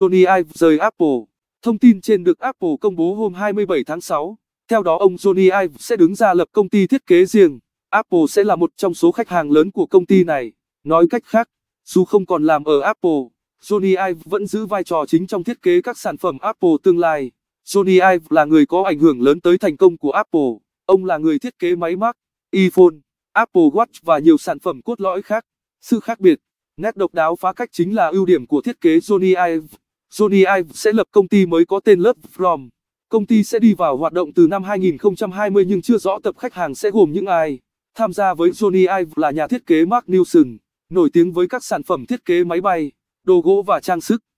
Tony Ive rời Apple. Thông tin trên được Apple công bố hôm 27 tháng 6. Theo đó ông Johnny Ive sẽ đứng ra lập công ty thiết kế riêng. Apple sẽ là một trong số khách hàng lớn của công ty này. Nói cách khác, dù không còn làm ở Apple, Johnny Ive vẫn giữ vai trò chính trong thiết kế các sản phẩm Apple tương lai. Johnny Ive là người có ảnh hưởng lớn tới thành công của Apple. Ông là người thiết kế máy Mac, iPhone, Apple Watch và nhiều sản phẩm cốt lõi khác. Sự khác biệt, nét độc đáo phá cách chính là ưu điểm của thiết kế Johnny Ive. Johnny Ive sẽ lập công ty mới có tên Love From. Công ty sẽ đi vào hoạt động từ năm 2020 nhưng chưa rõ tập khách hàng sẽ gồm những ai. Tham gia với Johnny Ive là nhà thiết kế Mark Nielsen, nổi tiếng với các sản phẩm thiết kế máy bay, đồ gỗ và trang sức.